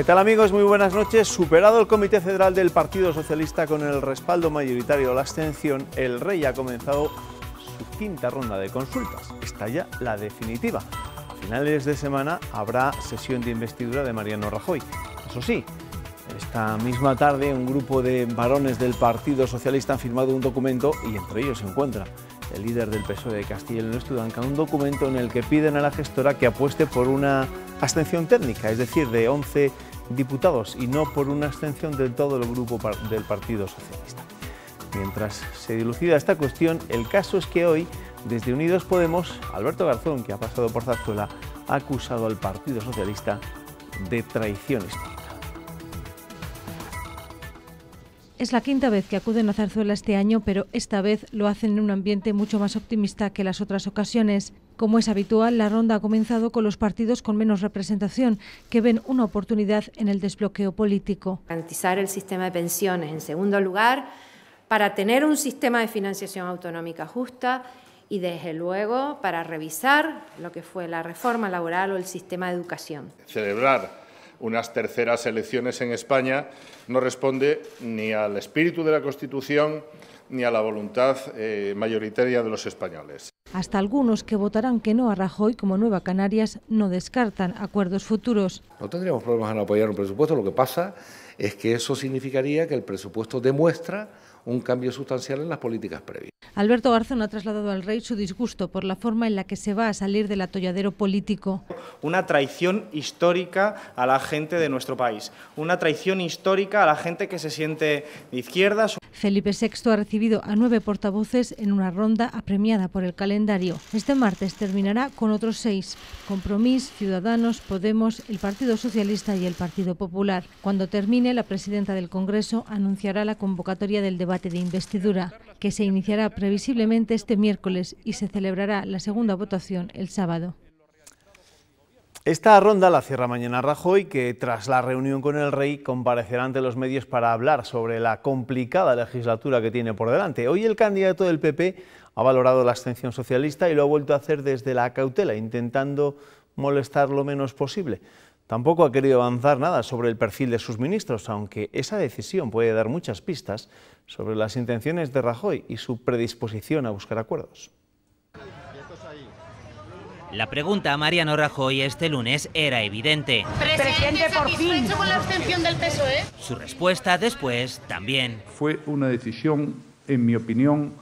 ¿Qué tal amigos? Muy buenas noches. Superado el Comité Federal del Partido Socialista con el respaldo mayoritario a la abstención, el rey ha comenzado su quinta ronda de consultas. Está ya la definitiva. A finales de semana habrá sesión de investidura de Mariano Rajoy. Eso sí, esta misma tarde un grupo de varones del Partido Socialista han firmado un documento y entre ellos se encuentra el líder del PSOE de Castilla y León, Estudanca, un documento en el que piden a la gestora que apueste por una abstención técnica, es decir, de 11 diputados y no por una abstención de todo el grupo del Partido Socialista. Mientras se dilucida esta cuestión, el caso es que hoy, desde Unidos Podemos, Alberto Garzón, que ha pasado por Zarzuela, ha acusado al Partido Socialista de traición histórica. Es la quinta vez que acuden a Zarzuela este año, pero esta vez lo hacen en un ambiente mucho más optimista que las otras ocasiones. Como es habitual, la ronda ha comenzado con los partidos con menos representación, que ven una oportunidad en el desbloqueo político. Garantizar el sistema de pensiones, en segundo lugar, para tener un sistema de financiación autonómica justa y, desde luego, para revisar lo que fue la reforma laboral o el sistema de educación. Celebrar unas terceras elecciones en España, no responde ni al espíritu de la Constitución ni a la voluntad eh, mayoritaria de los españoles. Hasta algunos que votarán que no a Rajoy como Nueva Canarias no descartan acuerdos futuros. No tendríamos problemas en apoyar un presupuesto, lo que pasa es que eso significaría que el presupuesto demuestra un cambio sustancial en las políticas previas. Alberto Garzón ha trasladado al rey su disgusto por la forma en la que se va a salir del atolladero político. Una traición histórica a la gente de nuestro país, una traición histórica a la gente que se siente de izquierdas. Felipe VI ha recibido a nueve portavoces en una ronda apremiada por el calendario. Este martes terminará con otros seis, Compromís, Ciudadanos, Podemos, el Partido Socialista y el Partido Popular. Cuando termine, la presidenta del Congreso anunciará la convocatoria del debate debate de investidura, que se iniciará previsiblemente este miércoles y se celebrará la segunda votación el sábado. Esta ronda la cierra mañana Rajoy, que tras la reunión con el rey comparecerá ante los medios para hablar sobre la complicada legislatura que tiene por delante. Hoy el candidato del PP ha valorado la abstención socialista y lo ha vuelto a hacer desde la cautela, intentando molestar lo menos posible. Tampoco ha querido avanzar nada sobre el perfil de sus ministros, aunque esa decisión puede dar muchas pistas sobre las intenciones de Rajoy y su predisposición a buscar acuerdos. La pregunta a Mariano Rajoy este lunes era evidente. Presidente, por fin. Su respuesta después también. Fue una decisión, en mi opinión,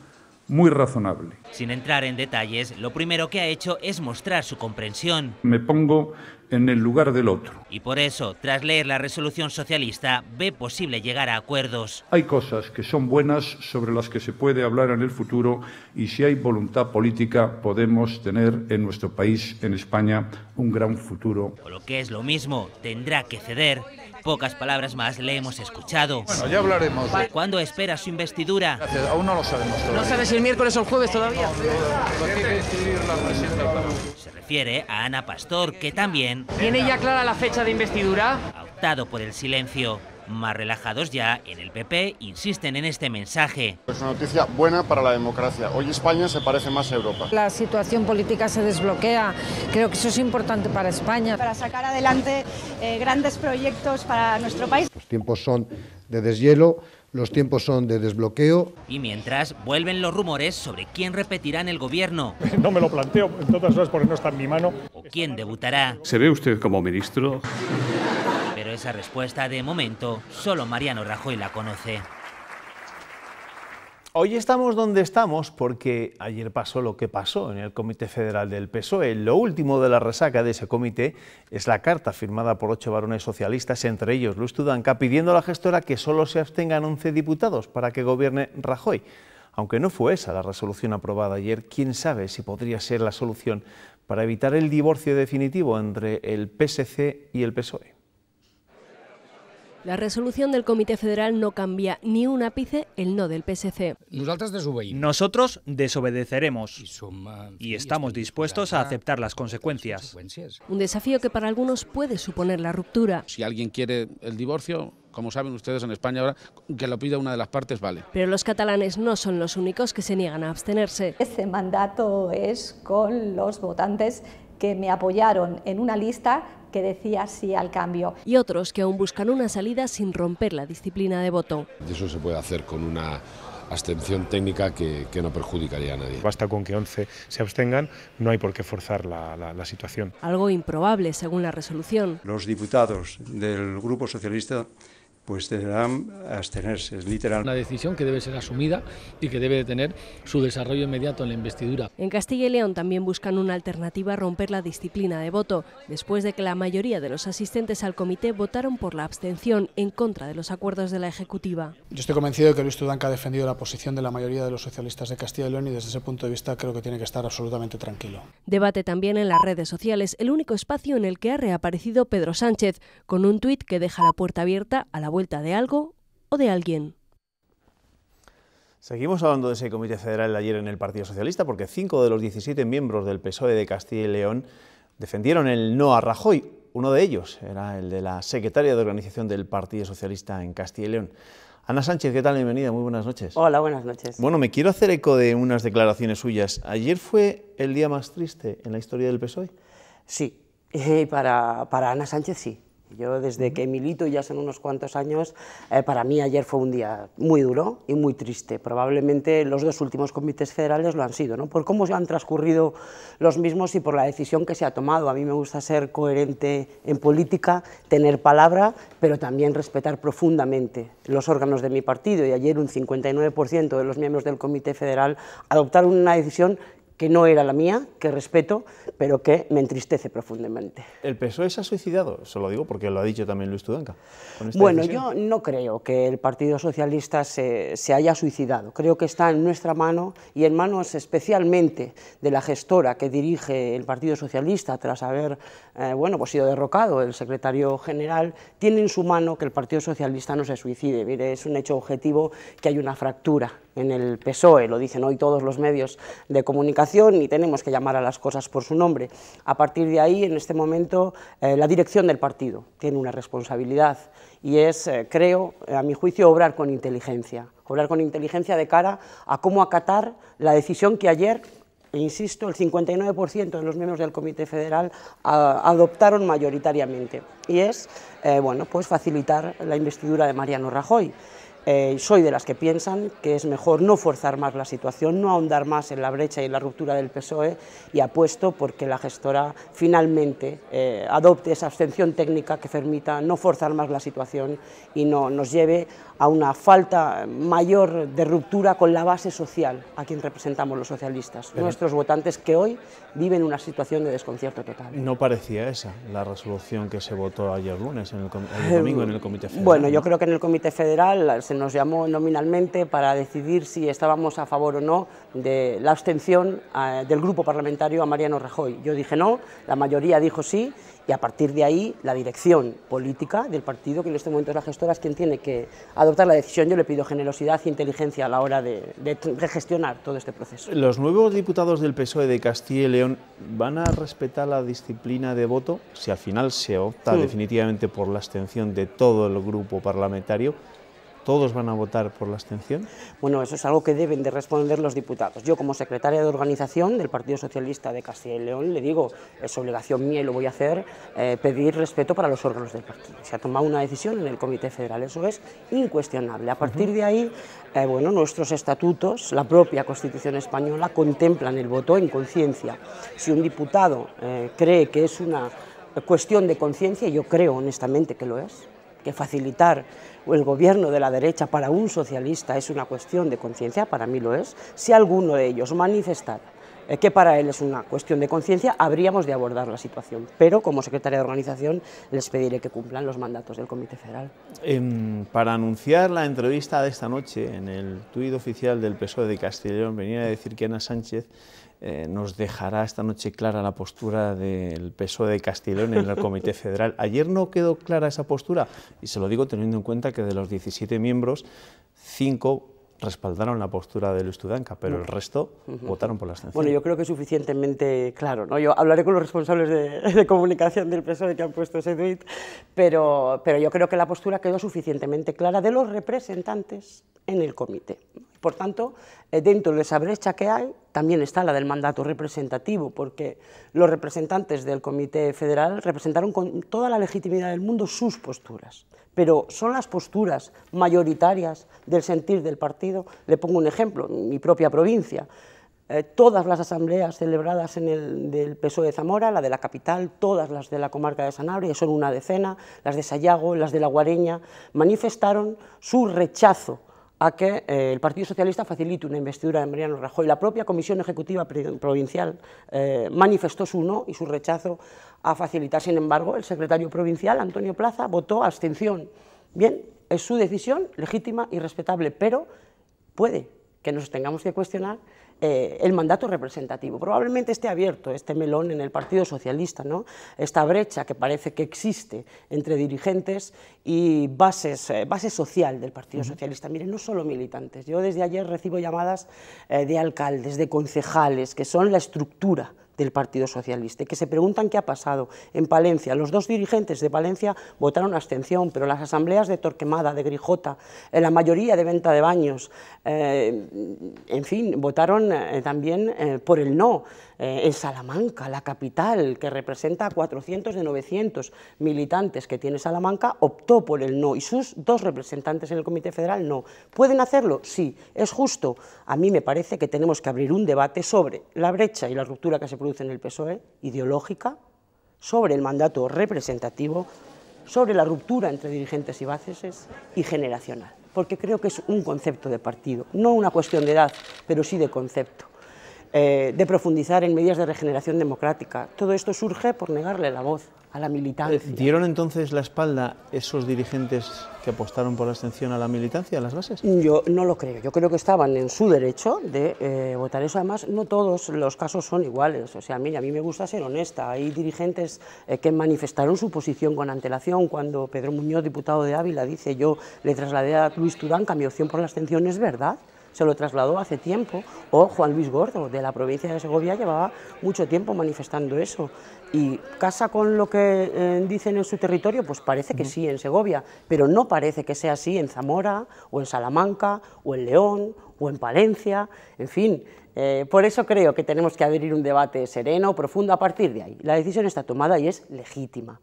muy razonable. Sin entrar en detalles, lo primero que ha hecho es mostrar su comprensión. Me pongo en el lugar del otro. Y por eso, tras leer la resolución socialista, ve posible llegar a acuerdos. Hay cosas que son buenas sobre las que se puede hablar en el futuro y si hay voluntad política podemos tener en nuestro país, en España, un gran futuro. lo que es lo mismo, tendrá que ceder. Pocas palabras más le hemos escuchado. Bueno, ya hablaremos. ¿Cuándo espera su investidura? aún no lo sabemos todavía. ¿No sabes si el miércoles o el jueves todavía? Se refiere a Ana Pastor, que también... ¿Tiene ya clara la fecha de investidura? Ha optado por el silencio más relajados ya en el PP insisten en este mensaje. Es una noticia buena para la democracia. Hoy España se parece más a Europa. La situación política se desbloquea. Creo que eso es importante para España. Para sacar adelante eh, grandes proyectos para nuestro país. Los tiempos son de deshielo. Los tiempos son de desbloqueo. Y mientras, vuelven los rumores sobre quién repetirá en el gobierno. No me lo planteo, en todas horas porque no está en mi mano. O quién debutará. ¿Se ve usted como ministro? esa respuesta, de momento, solo Mariano Rajoy la conoce. Hoy estamos donde estamos porque ayer pasó lo que pasó en el Comité Federal del PSOE. Lo último de la resaca de ese comité es la carta firmada por ocho varones socialistas, entre ellos Luis Tudanca, pidiendo a la gestora que solo se abstengan 11 diputados para que gobierne Rajoy. Aunque no fue esa la resolución aprobada ayer, quién sabe si podría ser la solución para evitar el divorcio definitivo entre el PSC y el PSOE. La resolución del Comité Federal no cambia ni un ápice el no del PSC. Nosotros desobedeceremos y estamos dispuestos a aceptar las consecuencias. Un desafío que para algunos puede suponer la ruptura. Si alguien quiere el divorcio, como saben ustedes en España ahora, que lo pida una de las partes, vale. Pero los catalanes no son los únicos que se niegan a abstenerse. Ese mandato es con los votantes que me apoyaron en una lista que decía sí al cambio. Y otros que aún buscan una salida sin romper la disciplina de voto. eso se puede hacer con una abstención técnica que, no perjudicaría a nadie. Basta con que 11 se abstengan, no hay por qué forzar la, la, situación. Algo improbable, según la resolución. Los diputados del Grupo Socialista pues deberán abstenerse, es literal. Una decisión que debe ser asumida y que debe de tener su desarrollo inmediato en la investidura. En Castilla y León también buscan una alternativa a romper la disciplina de voto, después de que la mayoría de los asistentes al comité votaron por la abstención en contra de los acuerdos de la Ejecutiva. Yo estoy convencido de que Luis Tudanca ha defendido la posición de la mayoría de los socialistas de Castilla y León y desde ese punto de vista creo que tiene que estar absolutamente tranquilo. Debate también en las redes sociales, el único espacio en el que ha reaparecido Pedro Sánchez, con un tuit que deja la puerta abierta a la vuelta de algo o de alguien. Seguimos hablando de ese comité federal ayer en el Partido Socialista porque cinco de los 17 miembros del PSOE de Castilla y León defendieron el no a Rajoy. Uno de ellos era el de la secretaria de organización del Partido Socialista en Castilla y León. Ana Sánchez, ¿qué tal? Bienvenida, muy buenas noches. Hola, buenas noches. Bueno, me quiero hacer eco de unas declaraciones suyas. Ayer fue el día más triste en la historia del PSOE. Sí, y para Ana Sánchez sí. Yo desde que milito, ya son unos cuantos años, eh, para mí ayer fue un día muy duro y muy triste. Probablemente los dos últimos comités federales lo han sido, ¿no? por cómo se han transcurrido los mismos y por la decisión que se ha tomado. A mí me gusta ser coherente en política, tener palabra, pero también respetar profundamente los órganos de mi partido. Y ayer un 59% de los miembros del comité federal adoptaron una decisión que no era la mía, que respeto, pero que me entristece profundamente. ¿El PSOE se ha suicidado? Se lo digo porque lo ha dicho también Luis Tudanca. Bueno, yo no creo que el Partido Socialista se, se, haya suicidado. Creo que está en nuestra mano y en manos especialmente de la gestora que dirige el Partido Socialista tras haber eh, bueno, pues sido derrocado el secretario general, tiene en su mano que el Partido Socialista no se suicide. es un hecho objetivo que hay una fractura en el PSOE, lo dicen hoy todos los medios de comunicación y tenemos que llamar a las cosas por su nombre. A partir de ahí, en este momento, eh, la dirección del partido tiene una responsabilidad y es, eh, creo, a mi juicio, obrar con inteligencia, obrar con inteligencia de cara a cómo acatar la decisión que ayer e insisto, el 59% de los miembros del Comité Federal adoptaron mayoritariamente, y es eh, bueno, pues facilitar la investidura de Mariano Rajoy. Eh, soy de las que piensan que es mejor no forzar más la situación, no ahondar más en la brecha y en la ruptura del PSOE y apuesto porque la gestora finalmente eh, adopte esa abstención técnica que permita no forzar más la situación y no nos lleve a una falta mayor de ruptura con la base social a quien representamos los socialistas, nuestros votantes que hoy viven una situación de desconcierto total. No parecía esa la resolución que se votó ayer lunes, en el, eh, domingo en el Comité Federal. Bueno, yo creo que en el Comité Federal se nos llamó nominalmente para decidir si estábamos a favor o no de la abstención eh, del grupo parlamentario a Mariano Rajoy. Yo dije no, la mayoría dijo sí y a partir de ahí la dirección política del partido, que en este momento es la gestora, es quien tiene que adoptar la decisión. Yo le pido generosidad e inteligencia a la hora de, gestionar todo este proceso. ¿Los nuevos diputados del PSOE de Castilla y León van a respetar la disciplina de voto si al final se opta hmm. definitivamente por la abstención de todo el grupo parlamentario? ¿Todos van a votar por la abstención? Bueno, eso es algo que deben de responder los diputados. Yo como secretaria de organización del Partido Socialista de Castilla y León le digo, es obligación mía y lo voy a hacer, eh, pedir respeto para los órganos del partido. Se ha tomado una decisión en el Comité Federal, eso es incuestionable. A partir de ahí, eh, bueno, nuestros estatutos, la propia Constitución española contemplan el voto en conciencia. Si un diputado eh, cree que es una cuestión de conciencia, yo creo honestamente que lo es, que facilitar el gobierno de la derecha para un socialista es una cuestión de conciencia, para mí lo es, si alguno de ellos manifestara eh, que para él es una cuestión de conciencia, habríamos de abordar la situación. Pero como secretaria de organización les pediré que cumplan los mandatos del Comité Federal. Em, para anunciar la entrevista de esta noche en el tuit oficial del PSOE de Castellón venía a decir que Ana Sánchez eh, nos dejará esta noche clara la postura del PSOE de Castellón en el Comité Federal. Ayer no quedó clara esa postura y se lo digo teniendo en cuenta que de los 17 miembros, 5 respaldaron la postura de Luis pero el resto votaron por la abstención. Bueno, yo creo que es suficientemente claro. ¿no? Yo hablaré con los responsables de, comunicación del PSOE que han puesto ese tweet, pero, pero yo creo que la postura quedó suficientemente clara de los representantes en el comité. Por tanto, eh, dentro de esa brecha que hay, también está la del mandato representativo, porque los representantes del Comité Federal representaron con toda la legitimidad del mundo sus posturas, pero son las posturas mayoritarias del sentir del partido. Le pongo un ejemplo, en mi propia provincia. Eh, todas las asambleas celebradas en el del PSOE de Zamora, la de la capital, todas las de la comarca de Sanabria, son una decena, las de Sayago, las de La Guareña, manifestaron su rechazo a que eh, el Partido Socialista facilite una investidura de Mariano Rajoy. La propia Comisión Ejecutiva Provincial eh, manifestó su no y su rechazo a facilitar. Sin embargo, el secretario provincial, Antonio Plaza, votó abstención. Bien, es su decisión legítima y respetable, pero puede que nos tengamos que cuestionar eh, el mandato representativo. Probablemente esté abierto este melón en el Partido Socialista, ¿no? esta brecha que parece que existe entre dirigentes y bases, eh, base social del Partido Socialista. Miren, no solo militantes, yo desde ayer recibo llamadas eh, de alcaldes, de concejales, que son la estructura del Partido Socialista, y que se preguntan qué ha pasado. En Palencia, los dos dirigentes de Palencia votaron abstención, pero las asambleas de Torquemada, de Grijota, eh, la mayoría de Venta de Baños, eh, en fin, votaron eh, también por el no. Eh, en Salamanca, la capital, que representa a 400 de 900 militantes que tiene Salamanca, optó por el no y sus dos representantes en el Comité Federal no. ¿Pueden hacerlo? Sí, es justo. A mí me parece que tenemos que abrir un debate sobre la brecha y la ruptura que se produce en el PSOE, ideológica, sobre el mandato representativo, sobre la ruptura entre dirigentes y bases y generacional, porque creo que es un concepto de partido, no una cuestión de edad, pero sí de concepto. Eh, de profundizar en medidas de regeneración democrática. Todo esto surge por negarle la voz a la militancia. Eh, ¿Dieron entonces la espalda esos dirigentes que apostaron por la abstención a la militancia, a las bases? Yo no lo creo. Yo creo que estaban en su derecho de eh, votar eso. Además, no todos los casos son iguales. O sea, a mí me gusta ser honesta. Hay dirigentes que manifestaron su posición con antelación. Cuando Pedro Muñoz, diputado de Ávila, dice yo le trasladé a Luis Turán que mi opción por la abstención es verdad se lo trasladó hace tiempo, o Juan Luis Gordo de la provincia de Segovia llevaba mucho tiempo manifestando eso. Y casa con lo que eh, dicen en su territorio, pues parece que sí en Segovia, pero no parece que sea así en Zamora, o en Salamanca, o en León, o en Palencia, en fin. Eh, por eso creo que tenemos que abrir un debate sereno, profundo, a partir de ahí. La decisión está tomada y es legítima.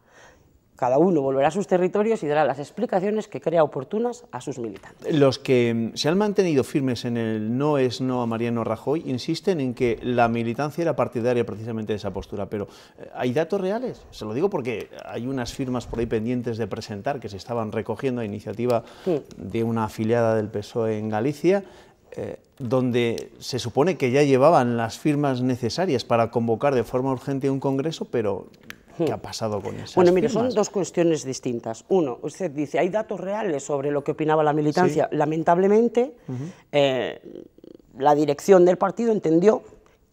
Cada uno volverá a sus territorios y dará las explicaciones que crea oportunas a sus militantes. Los que mm, se han mantenido firmes en el no es no a Mariano Rajoy insisten en que la militancia era partidaria precisamente de esa postura, pero eh, ¿hay datos reales? Se lo digo porque hay unas firmas por ahí pendientes de presentar que se estaban recogiendo a iniciativa de una afiliada del PSOE en Galicia. Eh, donde se supone que ya llevaban las firmas necesarias para convocar de forma urgente un congreso, pero ¿Qué ha pasado con Bueno, mire, son dos cuestiones distintas. Uno, usted dice, hay datos reales sobre lo que opinaba la militancia. Lamentablemente, eh, la dirección del partido entendió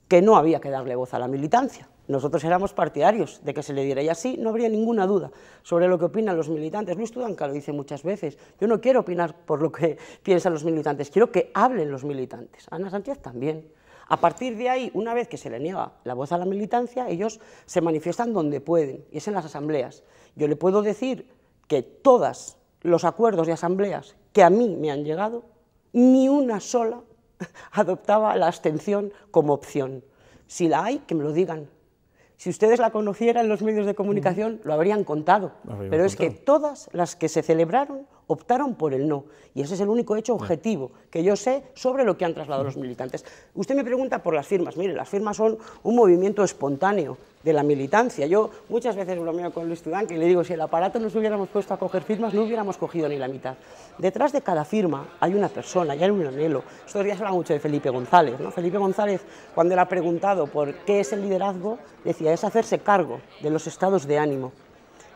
que no había que darle voz a la militancia. Nosotros éramos partidarios de que se le diera y así no habría ninguna duda sobre lo que opinan los militantes. Luis Tudanca lo dice muchas veces, yo no quiero opinar por lo que piensan los militantes, quiero que hablen los militantes. Ana Sánchez también. A partir de ahí, una vez que se le niega la voz a la militancia, ellos se manifiestan donde pueden, y es en las asambleas. Yo le puedo decir que todos los acuerdos de asambleas que a mí me han llegado, ni una sola adoptaba la abstención como opción. Si la hay, que me lo digan. Si ustedes la conocieran en los medios de comunicación, mm. lo habrían contado. pero es que todas las que se celebraron optaron por el no. Y ese es el único hecho objetivo que yo sé sobre lo que han trasladado los militantes. Usted me pregunta por las firmas. Mire, las firmas son un movimiento espontáneo de la militancia. Yo muchas veces bromeo con Luis estudiante y le digo, si el aparato nos hubiéramos puesto a coger firmas, no hubiéramos cogido ni la mitad. Detrás de cada firma hay una persona, hay un anhelo. ya se habla mucho de Felipe González. ¿no? Felipe González, cuando le ha preguntado por qué es el liderazgo, decía, es hacerse cargo de los estados de ánimo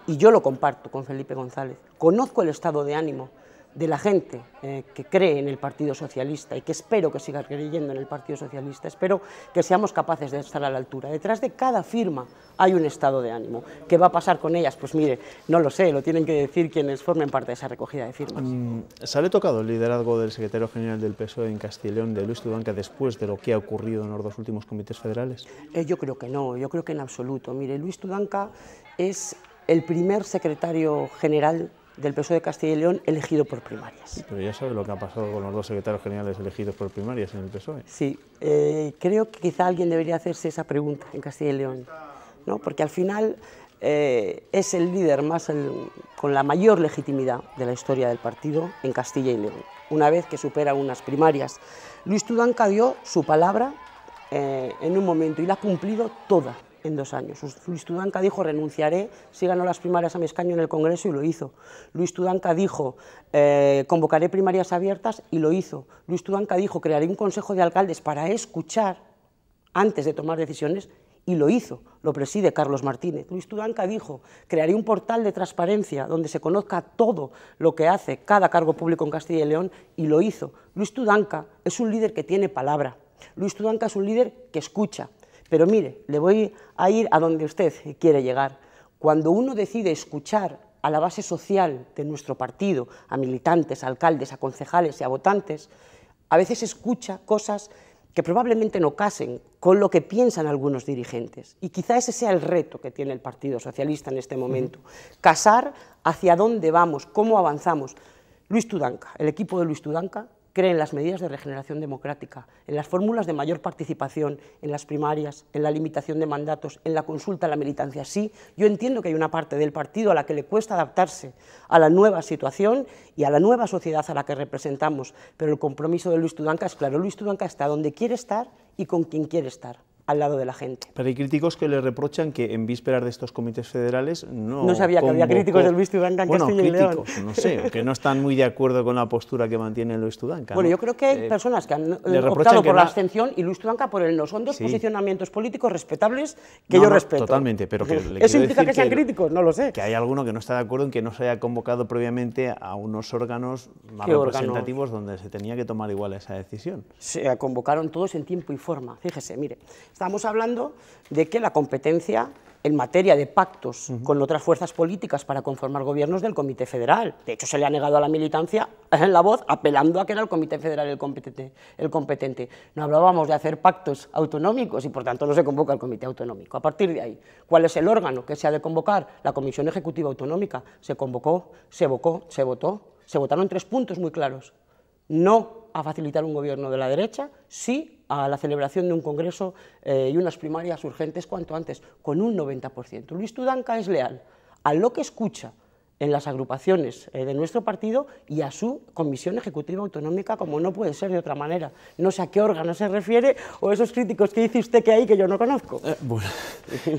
y yo lo comparto con Felipe González. Conozco el estado de ánimo de la gente eh, que cree en el Partido Socialista y que espero que siga creyendo en el Partido Socialista, espero que seamos capaces de estar a la altura. Detrás de cada firma hay un estado de ánimo. ¿Qué va a pasar con ellas? Pues mire, no lo sé, lo tienen que decir quienes formen parte de esa recogida de firmas. Mm, ¿Se ¿Sale tocado el liderazgo del secretario general del PSOE en Castileón, de Luis Tudanca, después de lo que ha ocurrido en los dos últimos comités federales? Eh, yo creo que no, yo creo que en absoluto. Mire, Luis Tudanca es el primer secretario general del PSOE de Castilla y León elegido por primarias. Pero ya sabes lo que ha pasado con los dos secretarios generales elegidos por primarias en el PSOE. Sí, eh, creo que quizá alguien debería hacerse esa pregunta en Castilla y León, ¿no? porque al final eh, es el líder más con la mayor legitimidad de la historia del partido en Castilla y León, una vez que supera unas primarias. Luis Tudanca dio su palabra eh, en un momento y la ha cumplido toda en dos años. Luis Tudanca dijo, renunciaré si ganó las primarias a mi escaño en el Congreso y lo hizo. Luis Tudanca dijo, eh, convocaré primarias abiertas y lo hizo. Luis Tudanca dijo, crearé un consejo de alcaldes para escuchar antes de tomar decisiones y lo hizo, lo preside Carlos Martínez. Luis Tudanca dijo, crearé un portal de transparencia donde se conozca todo lo que hace cada cargo público en Castilla y León y lo hizo. Luis Tudanca es un líder que tiene palabra. Luis Tudanca es un líder que escucha, pero mire, le voy a ir a donde usted quiere llegar. Cuando uno decide escuchar a la base social de nuestro partido, a militantes, a alcaldes, a concejales y a votantes, a veces escucha cosas que probablemente no casen con lo que piensan algunos dirigentes. Y quizá ese sea el reto que tiene el Partido Socialista en este momento, casar hacia dónde vamos, cómo avanzamos. Luis Tudanca, el equipo de Luis Tudanca, cree en las medidas de regeneración democrática, en las fórmulas de mayor participación, en las primarias, en la limitación de mandatos, en la consulta, a la militancia. Sí, yo entiendo que hay una parte del partido a la que le cuesta adaptarse a la nueva situación y a la nueva sociedad a la que representamos, pero el compromiso de Luis Tudanca es claro, Luis Tudanca está donde quiere estar y con quien quiere estar al lado de la gente. Pero hay críticos que le reprochan que en vísperas de estos comités federales no... No sabía que había críticos de Luis Tudanca en Castilla y León. no sé, que no están muy de acuerdo con la postura que mantiene Luis Tudanca. Bueno, yo creo que hay eh, personas que han optado por la abstención y Luis Tudanca por el no. Son dos posicionamientos políticos respetables que yo no, respeto. Totalmente, pero que le ¿Eso implica que sean críticos? No lo sé. Que hay alguno que no está de acuerdo en que no se haya convocado previamente a unos órganos más representativos donde se tenía que tomar igual esa decisión. Se convocaron todos en tiempo y forma. Fíjese, mire, Estamos hablando de que la competencia en materia de pactos con otras fuerzas políticas para conformar gobiernos del Comité Federal. De hecho, se le ha negado a la militancia en la voz apelando a que era el Comité Federal el competente. El competente. No hablábamos de hacer pactos autonómicos y, por tanto, no se convoca el Comité Autonómico. A partir de ahí, ¿cuál es el órgano que se ha de convocar? La Comisión Ejecutiva Autonómica. Se convocó, se evocó, se votó. Se votaron tres puntos muy claros. No a facilitar un gobierno de la derecha, sí a la celebración de un congreso eh, y unas primarias urgentes cuanto antes, con un 90%. Luis Tudanca es leal a lo que escucha, en las agrupaciones eh, de nuestro partido y a su comisión ejecutiva autonómica, como no puede ser de otra manera. No sé a qué órgano se refiere o esos críticos que dice usted que hay que yo no conozco. Eh, bueno,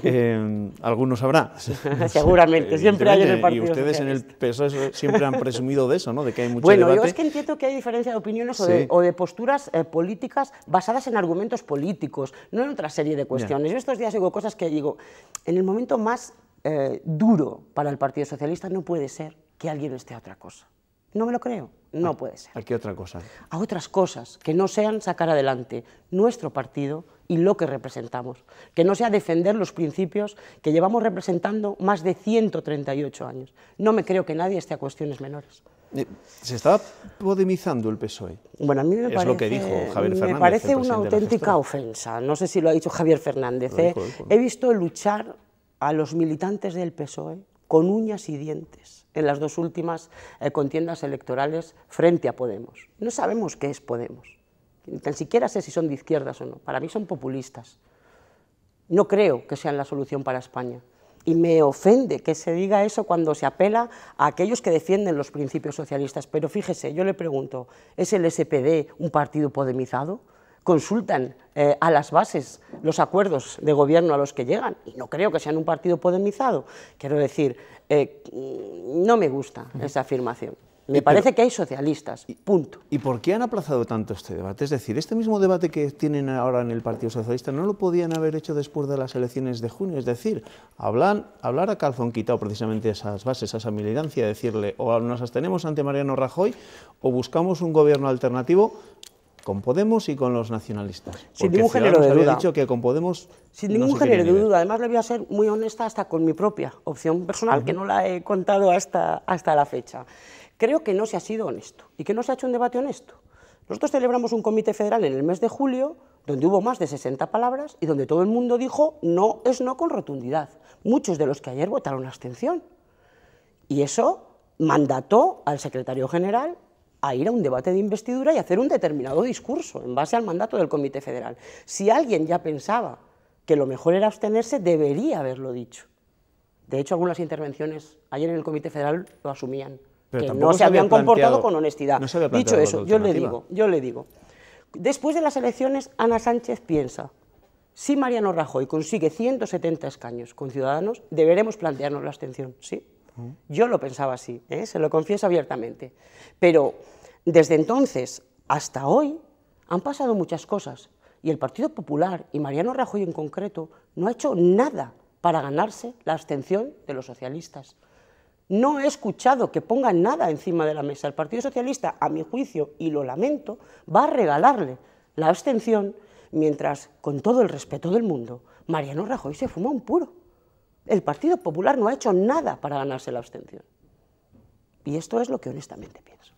eh, algunos habrá. Seguramente, siempre hay en el partido. Y ustedes en el PSOE siempre han presumido de eso, ¿no? De que hay mucho Bueno, yo es que entiendo que hay diferencia de opiniones o, de, posturas políticas basadas en argumentos políticos, no en otra serie de cuestiones. Yo estos días digo cosas que digo, en el momento más eh, duro para el Partido Socialista no puede ser que alguien esté a otra cosa. No me lo creo, no puede ser. ¿A qué otra cosa? A otras cosas que no sean sacar adelante nuestro partido y lo que representamos, que no sea defender los principios que llevamos representando más de 138 años. No me creo que nadie esté a cuestiones menores. Eh, ¿Se está podemizando el PSOE? Bueno, a mí me es parece, lo que dijo Javier Fernández, me parece una auténtica ofensa. No sé si lo ha dicho Javier Fernández. ¿eh? He visto luchar a los militantes del PSOE con uñas y dientes en las dos últimas eh, contiendas electorales frente a Podemos. No sabemos qué es Podemos. Ni tan siquiera sé si son de izquierdas o no. Para mí son populistas. No creo que sean la solución para España. Y me ofende que se diga eso cuando se apela a aquellos que defienden los principios socialistas. Pero fíjese, yo le pregunto, ¿es el SPD un partido podemizado? consultan eh, a las bases los acuerdos de gobierno a los que llegan, y no creo que sean un partido podemizado. Quiero decir, eh, no me gusta esa afirmación. Me parece que hay socialistas, punto. ¿Y por qué han aplazado tanto este debate? Es decir, este mismo debate que tienen ahora en el Partido Socialista no lo podían haber hecho después de las elecciones de junio. Es decir, hablar a calzón quitado precisamente esas bases, a esa militancia, decirle o nos abstenemos ante Mariano Rajoy o buscamos un gobierno alternativo con Podemos y con los nacionalistas. Sin ningún género de duda. dicho que con Podemos. Sin ningún género de duda. Además, le voy a ser muy honesta hasta con mi propia opción personal, que no la he contado hasta, hasta la fecha. Creo que no se ha sido honesto y que no se ha hecho un debate honesto. Nosotros celebramos un comité federal en el mes de julio donde hubo más de 60 palabras y donde todo el mundo dijo no es no con rotundidad. Muchos de los que ayer votaron abstención. Y eso mandató al secretario general a ir a un debate de investidura y hacer un determinado discurso en base al mandato del Comité Federal. Si alguien ya pensaba que lo mejor era abstenerse, debería haberlo dicho. De hecho, algunas intervenciones ayer en el Comité Federal lo asumían, que no se, habían comportado con honestidad. dicho eso, yo le digo, yo le digo. Después de las elecciones, Ana Sánchez piensa, si Mariano Rajoy consigue 170 escaños con Ciudadanos, deberemos plantearnos la abstención, ¿sí? Yo lo pensaba así, ¿eh? se lo confieso abiertamente. Pero desde entonces hasta hoy han pasado muchas cosas y el Partido Popular y Mariano Rajoy en concreto no ha hecho nada para ganarse la abstención de los socialistas. No he escuchado que pongan nada encima de la mesa. El Partido Socialista, a mi juicio, y lo lamento, va a regalarle la abstención mientras, con todo el respeto del mundo, Mariano Rajoy se fuma un puro. El Partido Popular no ha hecho nada para ganarse la abstención. Y esto es lo que honestamente pienso.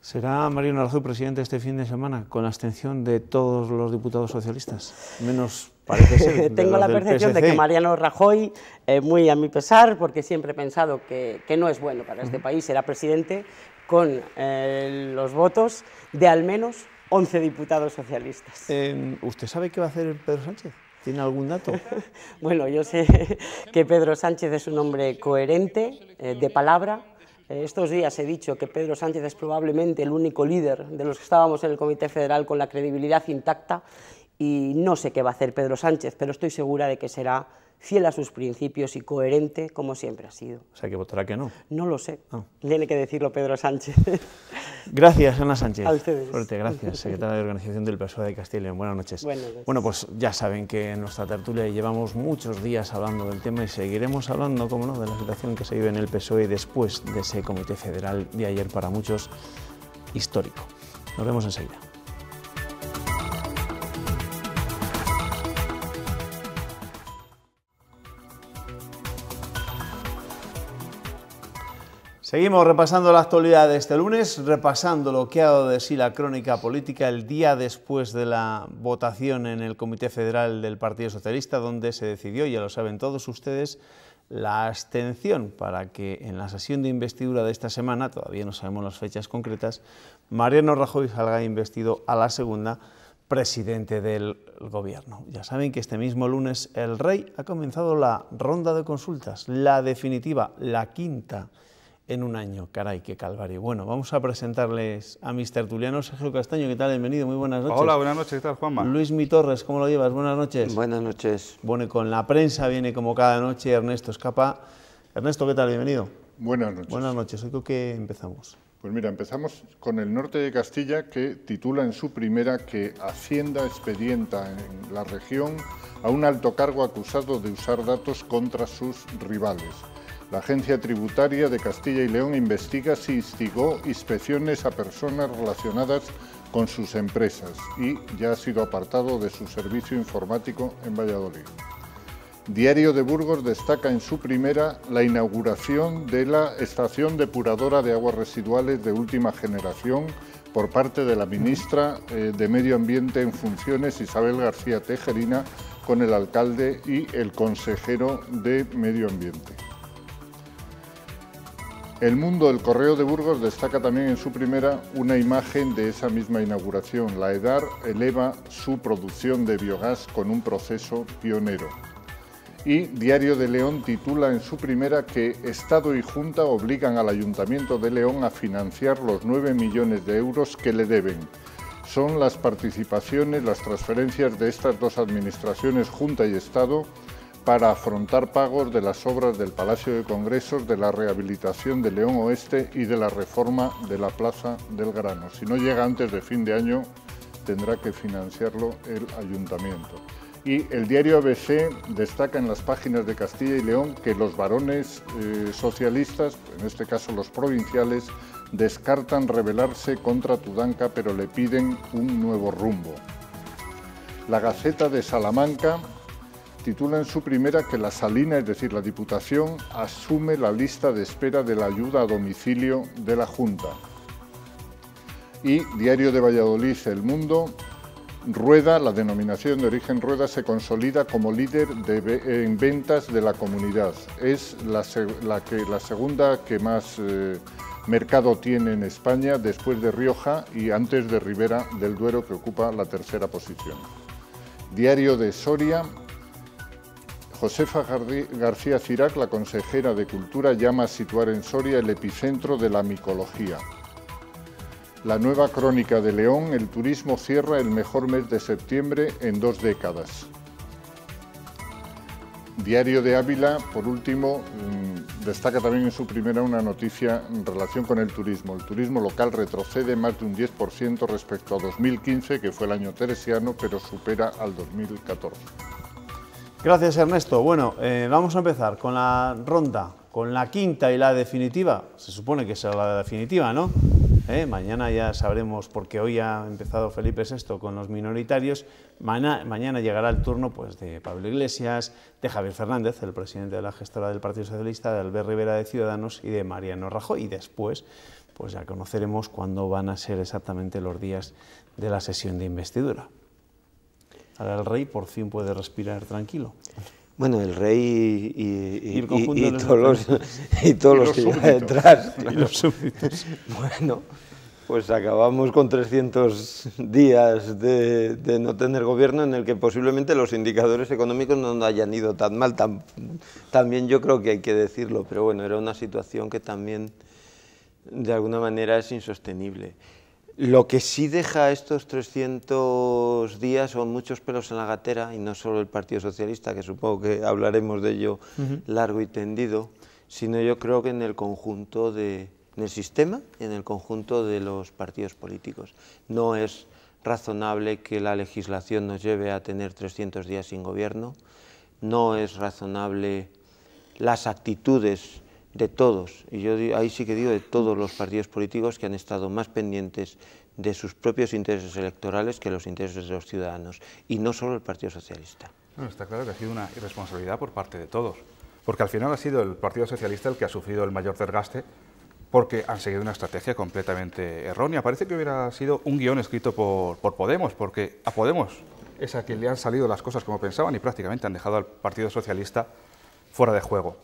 ¿Será Mariano Rajoy presidente este fin de semana con la abstención de todos los diputados socialistas? Menos parece ser. Tengo la percepción de que Mariano Rajoy, eh, muy a mi pesar, porque siempre he pensado que, no es bueno para este país, será presidente con eh, los votos de al menos 11 diputados socialistas. ¿Usted sabe qué va a hacer Pedro Sánchez? ¿Tiene algún dato? bueno, yo sé que Pedro Sánchez es un hombre coherente, eh, de palabra. Eh, estos días he dicho que Pedro Sánchez es probablemente el único líder de los que estábamos en el Comité Federal con la credibilidad intacta y no sé qué va a hacer Pedro Sánchez, pero estoy segura de que será fiel a sus principios y coherente como siempre ha sido. O sea, que votará que no. No lo sé. Ah. Tiene que decirlo Pedro Sánchez. Gracias, Ana Sánchez. A ustedes. Fuerte, gracias. Secretaria de Organización del PSOE de Castilla y León. Buenas noches. Buenas noches. Bueno, pues ya saben que en nuestra tertulia llevamos muchos días hablando del tema y seguiremos hablando, como no, de la situación que se vive en el PSOE después de ese Comité Federal de ayer para muchos histórico. Nos vemos enseguida. Seguimos repasando la actualidad de este lunes, repasando lo que ha dado de sí la crónica política el día después de la votación en el Comité Federal del Partido Socialista, donde se decidió, ya lo saben todos ustedes, la abstención para que en la sesión de investidura de esta semana, todavía no sabemos las fechas concretas, Mariano Rajoy salga investido a la segunda presidente del gobierno. Ya saben que este mismo lunes el rey ha comenzado la ronda de consultas, la definitiva, la quinta en un año. Caray, qué calvario. Bueno, vamos a presentarles a Mr. tertulianos. Sergio Castaño, ¿qué tal? Bienvenido, muy buenas noches. Hola, buenas noches, ¿qué tal, Juanma? Luis Mi Torres, ¿cómo lo llevas? Buenas noches. Buenas noches. Bueno, y con la prensa viene como cada noche Ernesto Escapa. Ernesto, ¿qué tal? Bienvenido. Buenas noches. Buenas noches, hoy que qué empezamos. Pues mira, empezamos con el norte de Castilla que titula en su primera que Hacienda expedienta en la región a un alto cargo acusado de usar datos contra sus rivales. La Agencia Tributaria de Castilla y León investiga si instigó inspecciones a personas relacionadas con sus empresas y ya ha sido apartado de su servicio informático en Valladolid. Diario de Burgos destaca en su primera la inauguración de la estación depuradora de aguas residuales de última generación por parte de la ministra eh, de Medio Ambiente en funciones, Isabel García Tejerina, con el alcalde y el consejero de Medio Ambiente. El mundo del correo de Burgos destaca también en su primera una imagen de esa misma inauguración. La EDAR eleva su producción de biogás con un proceso pionero. Y Diario de León titula en su primera que Estado y Junta obligan al Ayuntamiento de León a financiar los 9 millones de euros que le deben. Son las participaciones, las transferencias de estas dos administraciones, Junta y Estado, para afrontar pagos de las obras del Palacio de Congresos, de la rehabilitación de León Oeste y de la reforma de la Plaza del Grano. Si no llega antes de fin de año, tendrá que financiarlo el ayuntamiento. Y el diario ABC destaca en las páginas de Castilla y León que los varones eh, socialistas, en este caso los provinciales, descartan rebelarse contra Tudanca, pero le piden un nuevo rumbo. La Gaceta de Salamanca titula en su primera que la Salina, es decir, la Diputación, asume la lista de espera de la ayuda a domicilio de la Junta. Y Diario de Valladolid, El Mundo, Rueda, la denominación de origen Rueda, se consolida como líder en ventas de la comunidad. Es la, que, la segunda que más eh, mercado tiene en España, después de Rioja y antes de Ribera del Duero, que ocupa la tercera posición. Diario de Soria, Josefa García Cirac, la consejera de Cultura, llama a situar en Soria el epicentro de la micología. La nueva crónica de León, el turismo cierra el mejor mes de septiembre en dos décadas. Diario de Ávila, por último, mm, destaca también en su primera una noticia en relación con el turismo. El turismo local retrocede más de un 10% respecto a 2015, que fue el año teresiano, pero supera al 2014. Gracias Ernesto. Bueno, eh, vamos a empezar con la ronda, con la quinta y la definitiva. Se supone que será la definitiva, ¿no? Eh, mañana ya sabremos, por qué hoy ha empezado Felipe VI con los minoritarios. Mañana, llegará el turno pues, de Pablo Iglesias, de Javier Fernández, el presidente de la gestora del Partido Socialista, de Albert Rivera de Ciudadanos y de Mariano Rajoy. Y después pues ya conoceremos cuándo van a ser exactamente los días de la sesión de investidura. Ahora el rey por fin puede respirar tranquilo. Bueno, el rey y, y, todos, los, que detrás. Y los súbditos. Bueno, pues acabamos con 300 días de, no tener gobierno en el que posiblemente los indicadores económicos no hayan ido tan mal. también yo creo que hay que decirlo, pero bueno, era una situación que también de alguna manera es insostenible. Lo que sí deja estos 300 días son muchos pelos en la gatera, y no solo el Partido Socialista, que supongo que hablaremos de ello largo y tendido, sino yo creo que en el conjunto del sistema y en el conjunto de los partidos políticos. No es razonable que la legislación nos lleve a tener 300 días sin gobierno, no es razonable las actitudes de todos, y yo ahí sí que digo de todos los partidos políticos que han estado más pendientes de sus propios intereses electorales que los intereses de los ciudadanos, y no solo el Partido Socialista. está claro que ha sido una irresponsabilidad por parte de todos, porque al final ha sido el Partido Socialista el que ha sufrido el mayor desgaste porque han seguido una estrategia completamente errónea. Parece que hubiera sido un guión escrito por, por Podemos, porque a Podemos es a quien le han salido las cosas como pensaban y prácticamente han dejado al Partido Socialista fuera de juego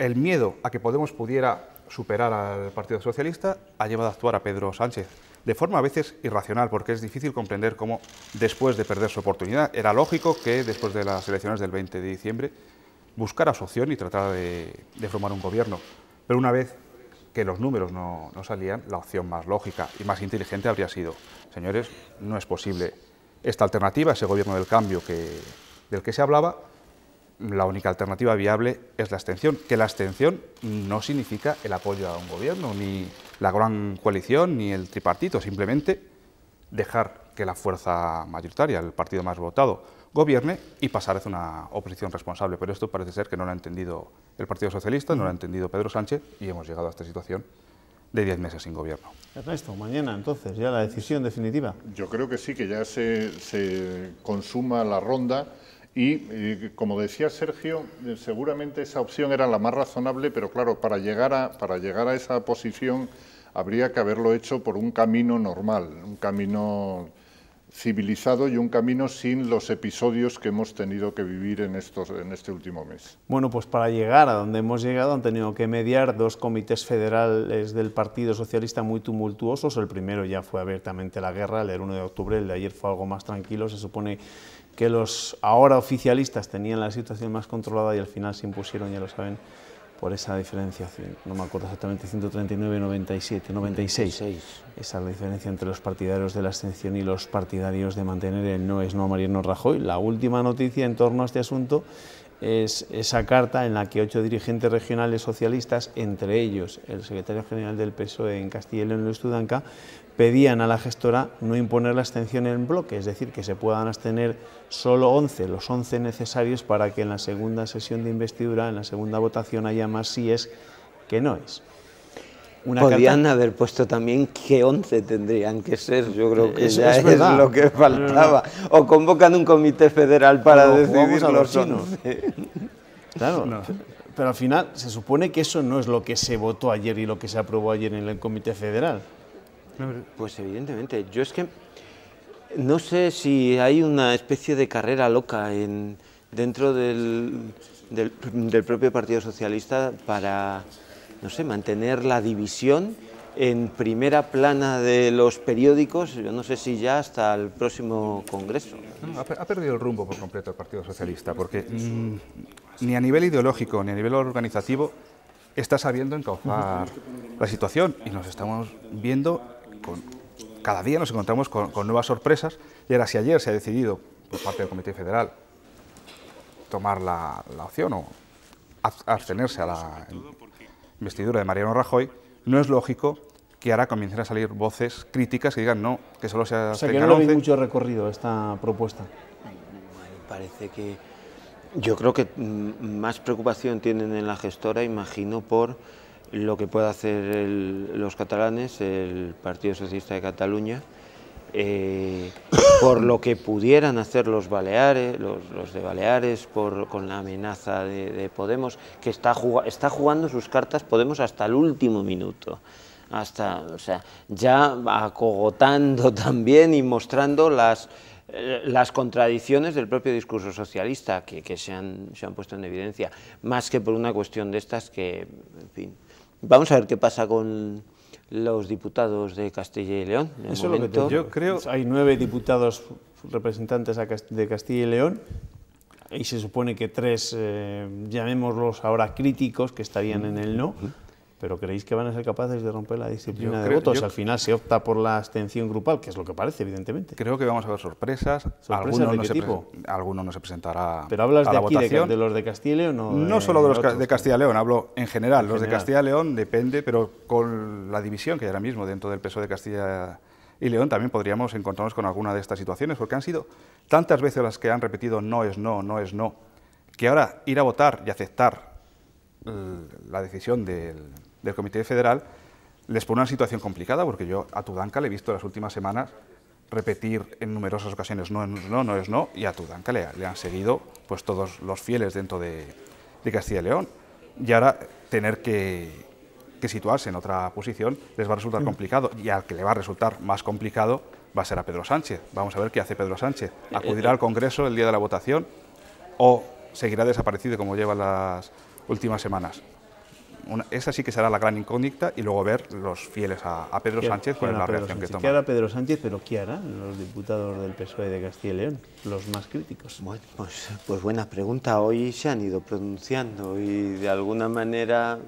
el miedo a que Podemos pudiera superar al Partido Socialista ha llevado a actuar a Pedro Sánchez de forma a veces irracional, porque es difícil comprender cómo después de perder su oportunidad era lógico que después de las elecciones del 20 de diciembre buscara su opción y tratara de, formar un gobierno. Pero una vez que los números no, salían, la opción más lógica y más inteligente habría sido, señores, no es posible esta alternativa, ese gobierno del cambio del que se hablaba, la única alternativa viable es la abstención, que la abstención no significa el apoyo a un gobierno, ni la gran coalición, ni el tripartito, simplemente dejar que la fuerza mayoritaria, el partido más votado, gobierne y pasar a una oposición responsable. Pero esto parece ser que no lo ha entendido el Partido Socialista, no lo ha entendido Pedro Sánchez y hemos llegado a esta situación de diez meses sin gobierno. Ernesto, mañana entonces, ya la decisión definitiva. Yo creo que sí, que ya se consuma la ronda y eh, como decía Sergio, eh, seguramente esa opción era la más razonable, pero claro, para llegar, a, para llegar a esa posición habría que haberlo hecho por un camino normal, un camino civilizado y un camino sin los episodios que hemos tenido que vivir en, estos, en este último mes. Bueno, pues para llegar a donde hemos llegado han tenido que mediar dos comités federales del Partido Socialista muy tumultuosos. El primero ya fue abiertamente la guerra, el 1 de octubre, el de ayer fue algo más tranquilo, se supone que los ahora oficialistas tenían la situación más controlada y al final se impusieron, ya lo saben, por esa diferenciación. No me acuerdo exactamente, 139 97, 96. Esa diferencia entre los partidarios de la Ascensión y los partidarios de mantener el no es no Mariano Rajoy. La última noticia en torno a este asunto es esa carta en la que ocho dirigentes regionales socialistas, entre ellos el secretario general del PSOE en Castilla y León, Luis pedían a la gestora no imponer la extensión en bloque, es decir, que se puedan abstener solo 11, los 11 necesarios para que en la segunda sesión de investidura, en la segunda votación, haya más síes que no es. Una Podían haber puesto también que 11 tendrían que ser, yo creo que ya es, lo que faltaba. O convocan un comité federal para decidir los 11. Claro, pero al final se supone que eso no es lo que se votó ayer y lo que se aprobó ayer en el comité federal. Pues evidentemente, yo es que no sé si hay una especie de carrera loca en, dentro del, propio Partido Socialista para, no sé, mantener la división en primera plana de los periódicos, yo no sé si ya hasta el próximo Congreso. ha, perdido el rumbo por completo el Partido Socialista, porque mm, ni a nivel ideológico ni a nivel organizativo está sabiendo encauzar la situación y nos estamos viendo cada día nos encontramos con, nuevas sorpresas y ahora si ayer se ha decidido por parte del Comité Federal tomar la, opción o abstenerse a la investidura de Mariano Rajoy, no es lógico que ahora comiencen a salir voces críticas que digan no, que solo se O sea, que no vi mucho recorrido esta propuesta. Parece que... Yo creo que mm, más preocupación tienen en la gestora, imagino, por lo que puede hacer los catalanes, el Partido Socialista de Cataluña, eh, por lo que pudieran hacer los Baleares, los, de Baleares, con la amenaza de, Podemos, que está, está jugando sus cartas Podemos hasta el último minuto hasta, o sea, ya acogotando también y mostrando las, eh, las contradicciones del propio discurso socialista que, se, han, se, han, puesto en evidencia, más que por una cuestión de estas que, en fin, Vamos a ver qué pasa con los diputados de Castilla y León. Eso yo creo. Hay nueve diputados representantes de Castilla y León y se supone que tres, eh, llamémoslos ahora críticos, que estarían en el no. ¿Pero creéis que van a ser capaces de romper la disciplina de votos? Al final se opta por la abstención grupal, que es lo que parece, evidentemente. Creo que vamos a ver sorpresas. algunos, no tipo? Se algunos no se presentará ¿Pero hablas a la de aquí, votación. De, los de Castilla y León? No, no solo de los de Castilla y León, hablo en general. los de Castilla y León depende, pero con la división que hay ahora mismo dentro del peso e de Castilla y León también podríamos encontrarnos con alguna de estas situaciones, porque han sido tantas veces las que han repetido no es no, no es no, que ahora ir a votar y aceptar la decisión del del Comité Federal, les pone una situación complicada, porque yo a Tudanca le he visto las últimas semanas repetir en numerosas ocasiones no, no, no es no, y a Tudanca le, han seguido pues, todos los fieles dentro de, Castilla y León. Y ahora tener que, que, situarse en otra posición les va a resultar complicado, y al que le va a resultar más complicado va a ser a Pedro Sánchez. Vamos a ver qué hace Pedro Sánchez. Eh, eh, ¿Acudirá eh. al Congreso el día de la votación o seguirá desaparecido como lleva las últimas semanas? esa sí que será la gran incógnita y luego ver los fieles a, Pedro Sánchez con la reacción que toma. ¿Qué hará Pedro Sánchez, pero qué harán los diputados del PSOE de Castilla y León, los más críticos? Bueno, pues, pues buena pregunta. Hoy se han ido pronunciando y de alguna manera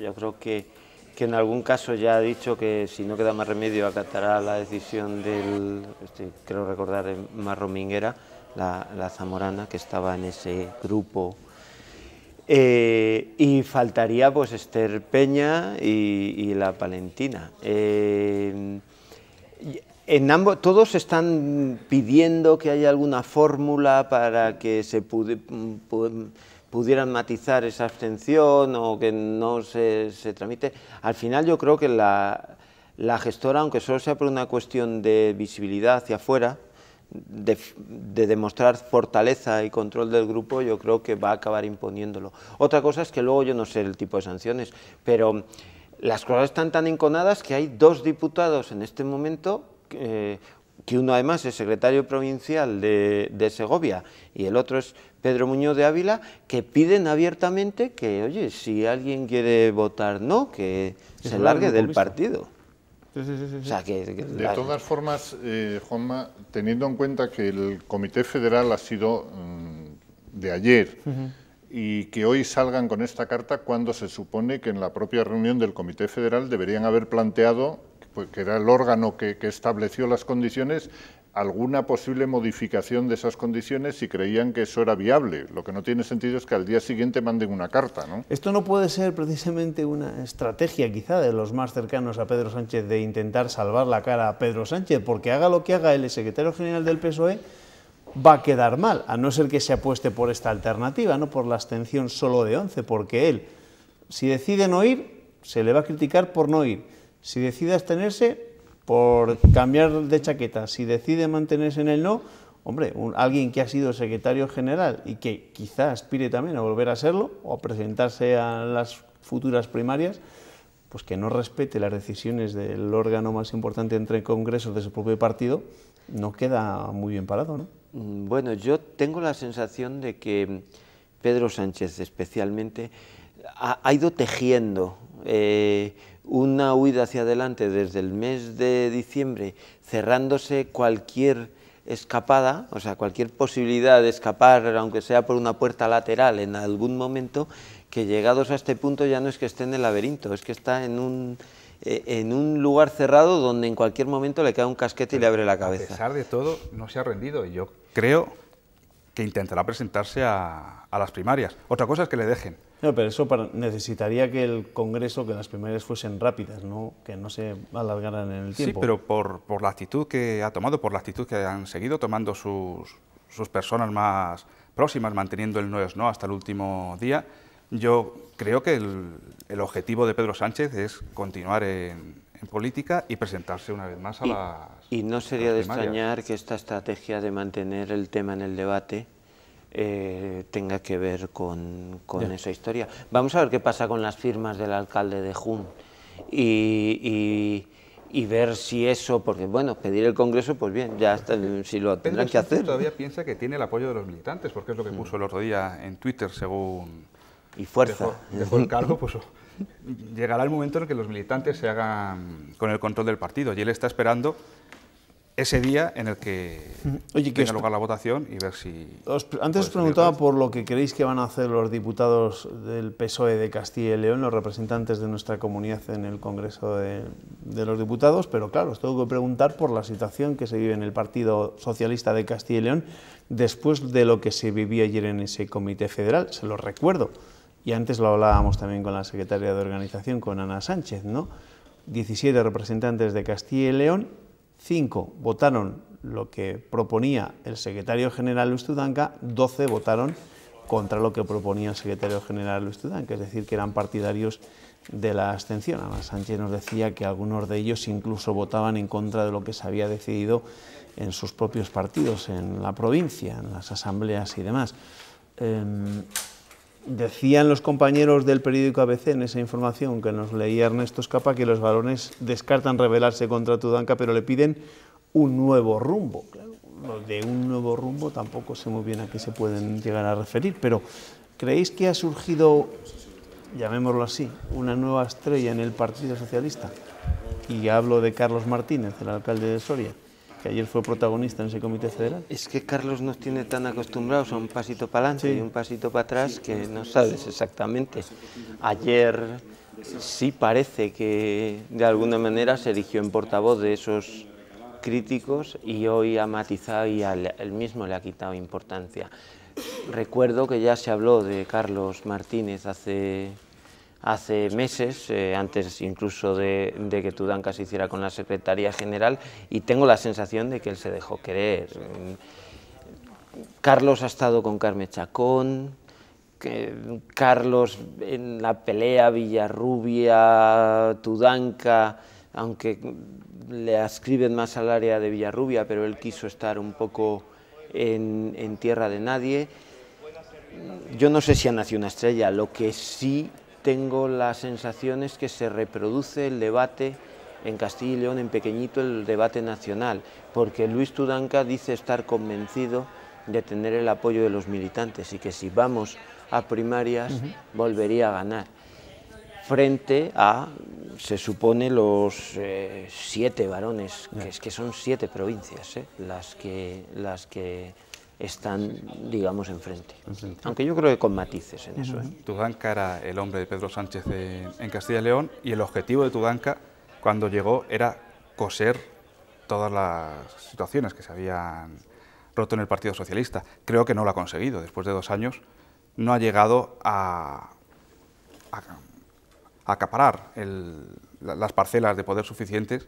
yo creo que, que en algún caso ya ha dicho que si no queda más remedio acatará la decisión del, este, creo recordar, eh, Marrominguera, la, la zamorana que estaba en ese grupo eh, y faltaría pues Esther Peña y, la Palentina. Eh, en ambos, todos están pidiendo que haya alguna fórmula para que se pudieran matizar esa abstención o que no se, se tramite. Al final yo creo que la, la, gestora, aunque solo sea por una cuestión de visibilidad hacia afuera, de, demostrar fortaleza y control del grupo, yo creo que va a acabar imponiéndolo. Otra cosa es que luego yo no sé el tipo de sanciones, pero las cosas están tan enconadas que hay dos diputados en este momento, eh, que uno además es secretario provincial de, Segovia y el otro es Pedro Muñoz de Ávila, que piden abiertamente que, oye, si alguien quiere votar no, que, se, largue del partido de todas formas, eh, Juanma, teniendo en cuenta que el Comité Federal ha sido mm, de ayer y que hoy salgan con esta carta cuando se supone que en la propia reunión del Comité Federal deberían haber planteado, pues, que era el órgano que estableció las condiciones, alguna posible modificación de esas condiciones si creían que eso era viable. Lo que no tiene sentido es que al día siguiente manden una carta. ¿no? Esto no puede ser precisamente una estrategia quizá de los más cercanos a Pedro Sánchez de intentar salvar la cara a Pedro Sánchez, porque haga lo que haga el secretario general del PSOE va a quedar mal, a no ser que se apueste por esta alternativa, no por la abstención solo de 11, porque él, si decide no ir, se le va a criticar por no ir. Si decide abstenerse, por cambiar de chaqueta, si decide mantenerse en el no, hombre, alguien que ha sido secretario general y que quizá aspire también a volver a serlo o a presentarse a las futuras primarias, pues que no respete las decisiones del órgano más importante entre congresos de su propio partido, no queda muy bien parado, ¿no? Mm, bueno, yo tengo la sensación de que Pedro Sánchez especialmente ha, ido tejiendo eh, una huida hacia adelante desde el mes de diciembre, cerrándose cualquier escapada, o sea, cualquier posibilidad de escapar, aunque sea por una puerta lateral en algún momento, que llegados a este punto ya no es que esté en el laberinto, es que está en un, eh, en un lugar cerrado donde en cualquier momento le cae un casquete y le abre la cabeza. A pesar de todo, no se ha rendido. Yo creo que intentará presentarse a, las primarias. Otra cosa es que le dejen. No, pero eso necesitaría que el Congreso, que las primarias fuesen rápidas, ¿no? que no se alargaran en el tiempo. Sí, pero por, la actitud que ha tomado, por la actitud que han seguido tomando sus, sus personas más próximas, manteniendo el no es no hasta el último día, yo creo que el objetivo de Pedro Sánchez es continuar en, política y presentarse una vez más a la Y no sería de extrañar que esta estrategia de mantener el tema en el debate eh, tenga que ver con, con esa historia. Vamos a ver qué pasa con las firmas del alcalde de Jun y, y, ver si eso, porque bueno, pedir el Congreso, pues bien, ya hasta si lo tendrán que hacer. Todavía piensa que tiene el apoyo de los militantes, porque es lo que mm. puso el otro día en Twitter, según. Y fuerza. Dejó, dejó el cargo, pues, llegará el momento en el que los militantes se hagan con el control del partido y él está esperando ese día en el que Oye, tenga que lugar la votación y ver si... antes os preguntaba por lo que creéis que van a hacer los diputados del PSOE de Castilla y León, los representantes de nuestra comunidad en el Congreso de, de, los Diputados, pero claro, os tengo que preguntar por la situación que se vive en el Partido Socialista de Castilla y León después de lo que se vivía ayer en ese Comité Federal. Se lo recuerdo y antes lo hablábamos también con la secretaria de organización, con Ana Sánchez, ¿no? 17 representantes de Castilla y León, 5 votaron lo que proponía el secretario general Tudanca, 12 votaron contra lo que proponía el secretario general Tudanca, es decir, que eran partidarios de la abstención. Ana Sánchez nos decía que algunos de ellos incluso votaban en contra de lo que se había decidido en sus propios partidos, en la provincia, en las asambleas y demás. Em, Decían los compañeros del periódico ABC en esa información que nos leía Ernesto Escapa que los varones descartan rebelarse contra Tudanca, pero le piden un nuevo rumbo. lo de un nuevo rumbo tampoco sé muy bien a qué se pueden llegar a referir, pero ¿creéis que ha surgido, llamémoslo así, una nueva estrella en el Partido Socialista? Y hablo de Carlos Martínez, el alcalde de Soria que ayer fue protagonista en ese comité federal. Es que Carlos nos tiene tan acostumbrados a un pasito para adelante y un pasito para atrás que no sabes exactamente. Ayer sí parece que de alguna manera se eligió en portavoz de esos críticos y hoy ha matizado y al, él mismo le ha quitado importancia. Recuerdo que ya se habló de Carlos Martínez hace hace meses, eh, antes incluso de, que Tudanca se hiciera con la Secretaría General, y tengo la sensación de que él se dejó querer. Carlos ha estado con Carmen Chacón, Carlos en la pelea Villarrubia, Tudanca, aunque le ascriben más al área de Villarrubia, pero él quiso estar un poco en, en tierra de nadie. Yo no sé si ha nacido una estrella, lo que sí tengo la sensación que se reproduce el debate en Castilla y León, en pequeñito, el debate nacional, porque Luis Tudanca dice estar convencido de tener el apoyo de los militantes y que si vamos a primarias volvería a ganar, frente a, se supone, los eh, siete varones, que es que son siete provincias eh, las, que, las que están, digamos, enfrente. Aunque yo creo que con matices en eso. ¿eh? Tudanca era el hombre de Pedro Sánchez en, Castilla y León y el objetivo de Tudanca cuando llegó era coser todas las situaciones que se habían roto en el Partido Socialista. Creo que no lo ha conseguido. Después de dos años no ha llegado a, acaparar las parcelas de poder suficientes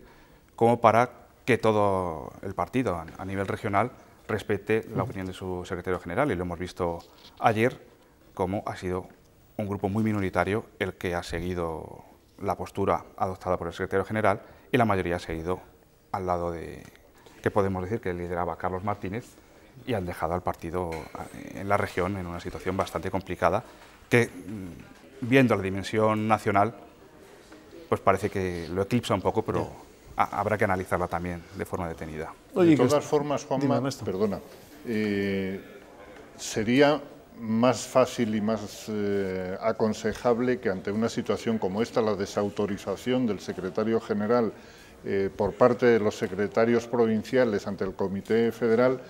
como para que todo el partido a nivel regional respete la opinión de su secretario general. Y lo hemos visto ayer, como ha sido un grupo muy minoritario el que ha seguido la postura adoptada por el secretario general y la mayoría ha seguido al lado de, que podemos decir que lideraba Carlos Martínez y han dejado al partido eh, en la región en una situación bastante complicada que, mm, viendo la dimensión nacional, pues parece que lo eclipsa un poco, pero... Ah, habrá que analizarla también de forma detenida. de todas formas, Juanma, perdona, eh, sería más fácil y más eh, aconsejable que ante una situación como esta, la desautorización del secretario general eh, por parte de los secretarios provinciales ante el Comité Federal,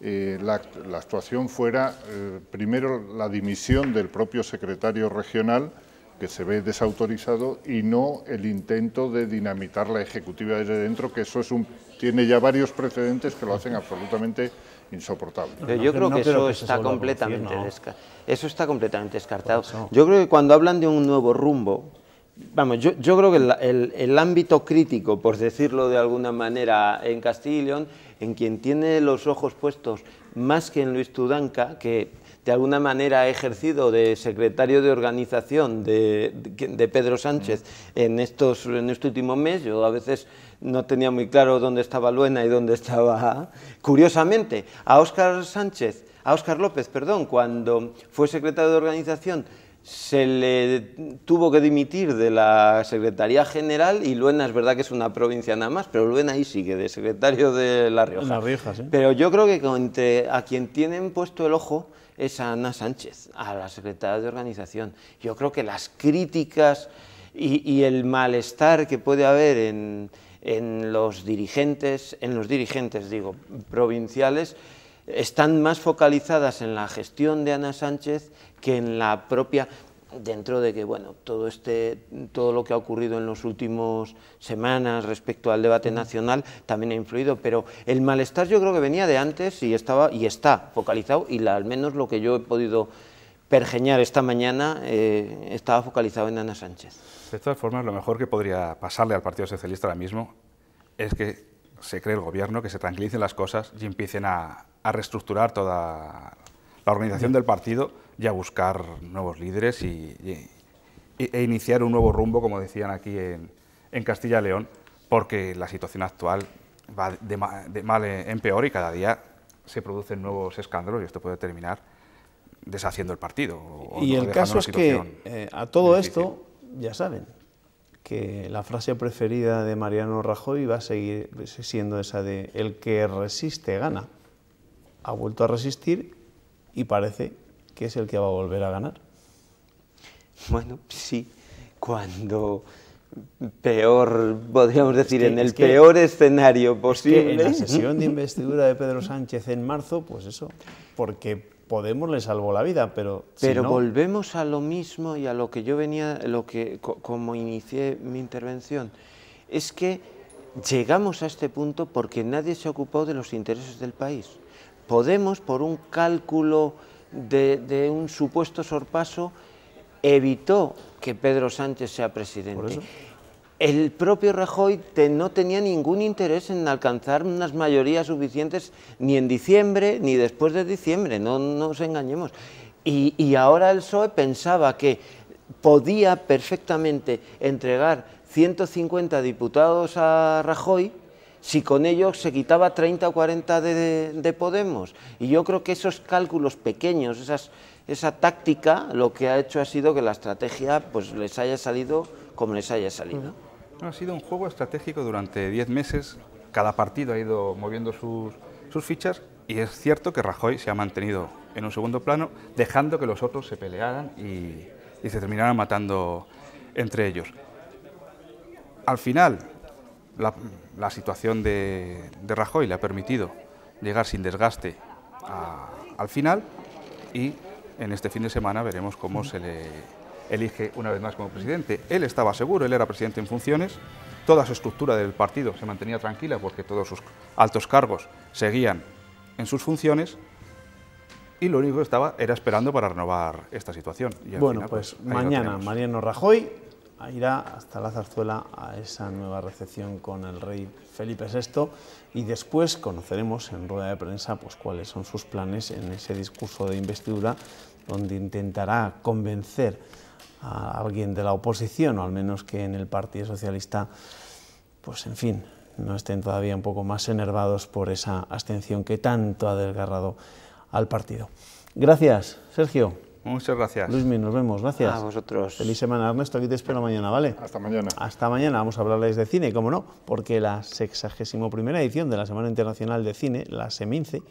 la, la, actuación fuera primero la dimisión del propio secretario regional que se ve desautorizado y no el intento de dinamitar la ejecutiva desde dentro, que eso es un tiene ya varios precedentes que lo hacen absolutamente insoportable. yo creo que, eso, está completamente eso está completamente descartado. Yo creo que cuando hablan de un nuevo rumbo, vamos, yo, yo creo que el, ámbito crítico, por decirlo de alguna manera, en Castilla y León, en quien tiene los ojos puestos más que en Luis Tudanca, que de alguna manera ha ejercido de secretario de organización de, Pedro Sánchez en, estos, en este último mes. Yo a veces no tenía muy claro dónde estaba Luena y dónde estaba... Curiosamente, a Óscar Sánchez, a Óscar López, perdón, cuando fue secretario de organización se le tuvo que dimitir de la Secretaría General y Luena es verdad que es una provincia nada más, pero Luena ahí sigue, de secretario de La Rioja. La Pero yo creo que entre a quien tienen puesto el ojo es a Ana Sánchez, a la secretaria de organización. Yo creo que las críticas y, el malestar que puede haber en, en, los dirigentes, en los dirigentes, digo, provinciales, están más focalizadas en la gestión de Ana Sánchez que en la propia dentro de que bueno, todo, este, todo lo que ha ocurrido en las últimas semanas respecto al debate nacional también ha influido, pero el malestar yo creo que venía de antes y, estaba, y está focalizado, y al menos lo que yo he podido pergeñar esta mañana eh, estaba focalizado en Ana Sánchez. De todas formas, lo mejor que podría pasarle al Partido Socialista ahora mismo es que se cree el gobierno, que se tranquilicen las cosas y empiecen a reestructurar toda la organización del partido y a buscar nuevos líderes e iniciar un nuevo rumbo, como decían aquí en, Castilla León, porque la situación actual va de, mal en peor y cada día se producen nuevos escándalos y esto puede terminar deshaciendo el partido. y el caso es que eh, a todo esto, ya saben, que la frase preferida de Mariano Rajoy va a seguir siendo esa de el que resiste gana. Ha vuelto a resistir y parece que es el que va a volver a ganar. Bueno, sí, cuando peor, podríamos decir, en el peor escenario posible. en la sesión de investidura de Pedro Sánchez en marzo, pues eso, porque Podemos le salvó la vida, pero pero volvemos a lo mismo y a lo que yo venía, lo que como inicié mi intervención, es que llegamos a este punto porque nadie se ocupó de los intereses del país. Podemos por un cálculo de, un supuesto sorpaso evitó que Pedro Sánchez sea presidente. El propio Rajoy no tenía ningún interés en alcanzar unas mayorías suficientes ni en diciembre ni después de diciembre, no, nos engañemos. Y, y ahora el PSOE pensaba que podía perfectamente entregar 150 diputados a Rajoy si con ellos se quitaba 30 o 40 de, Podemos. Y yo creo que esos cálculos pequeños, esa táctica, lo que ha hecho ha sido que la estrategia pues, les haya salido como les haya salido. Ha sido un juego estratégico durante 10 meses, cada partido ha ido moviendo sus, fichas y es cierto que Rajoy se ha mantenido en un segundo plano, dejando que los otros se pelearan y, y se terminaran matando entre ellos. Al final, la, la situación de, Rajoy le ha permitido llegar sin desgaste al final y en este fin de semana veremos cómo se le elige una vez más como presidente. Él estaba seguro, él era presidente en funciones, toda su estructura del partido se mantenía tranquila porque todos sus altos cargos seguían en sus funciones y lo único que estaba era esperando para renovar esta situación. bueno, pues, pues mañana Mariano Rajoy irá hasta la zarzuela a esa nueva recepción con el rey Felipe VI y después conoceremos en rueda de prensa pues, cuáles son sus planes en ese discurso de investidura donde intentará convencer a alguien de la oposición o al menos que en el Partido Socialista pues en fin, no estén todavía un poco más enervados por esa abstención que tanto ha desgarrado al partido. Gracias, Sergio. Muchas gracias. Luismi, nos vemos. Gracias. A vosotros. Feliz semana, Ernesto. Aquí te espero mañana, ¿vale? Hasta mañana. Hasta mañana. Vamos a hablarles de cine, cómo no, porque la 61 edición de la Semana Internacional de Cine, la SEMINCE,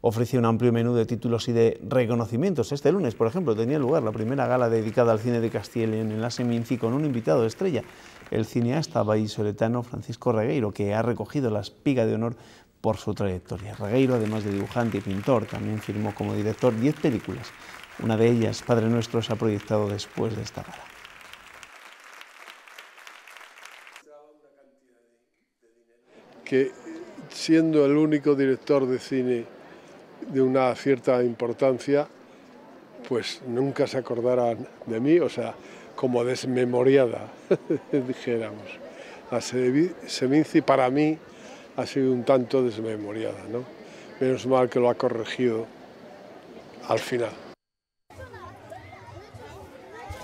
ofrece un amplio menú de títulos y de reconocimientos. Este lunes, por ejemplo, tenía lugar la primera gala dedicada al cine de Castilla en la Seminci con un invitado estrella, el cineasta vallisoletano Francisco Regueiro, que ha recogido la espiga de honor por su trayectoria. Regueiro, además de dibujante y pintor, también firmó como director 10 películas una de ellas, Padre Nuestro, se ha proyectado después de esta gala. Que siendo el único director de cine de una cierta importancia, pues nunca se acordarán de mí, o sea, como desmemoriada, dijéramos. La Seminci para mí ha sido un tanto desmemoriada, ¿no? Menos mal que lo ha corregido al final.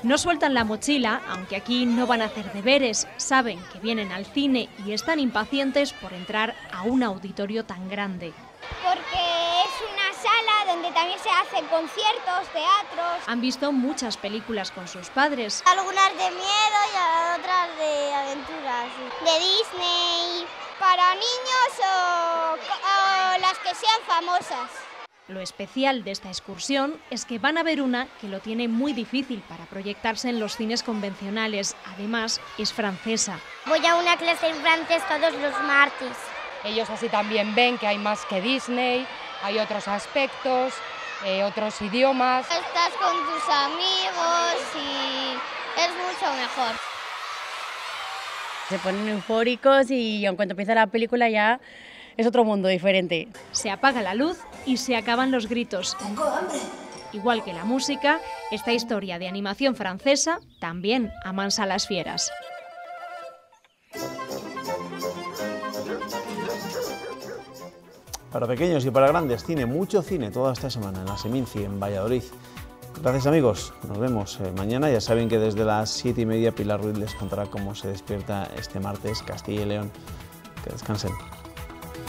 No sueltan la mochila, aunque aquí no van a hacer deberes, saben que vienen al cine y están impacientes por entrar a un auditorio tan grande. Porque es una sala donde también se hacen conciertos, teatros. Han visto muchas películas con sus padres. Algunas de miedo y otras de aventuras. De Disney. Para niños o las que sean famosas. Lo especial de esta excursión es que van a ver una que lo tiene muy difícil para proyectarse en los cines convencionales. Además, es francesa. Voy a una clase en francés todos los martes. Ellos así también ven que hay más que Disney, hay otros aspectos, eh, otros idiomas. Estás con tus amigos y es mucho mejor. Se ponen eufóricos y en cuanto empieza la película ya es otro mundo diferente. Se apaga la luz y se acaban los gritos. Tengo hambre. Igual que la música, esta historia de animación francesa también amansa a las fieras. Para pequeños y para grandes, tiene mucho cine toda esta semana en la Seminci, en Valladolid. Gracias amigos, nos vemos eh, mañana. Ya saben que desde las 7 y media Pilar Ruiz les contará cómo se despierta este martes Castilla y León. Que descansen.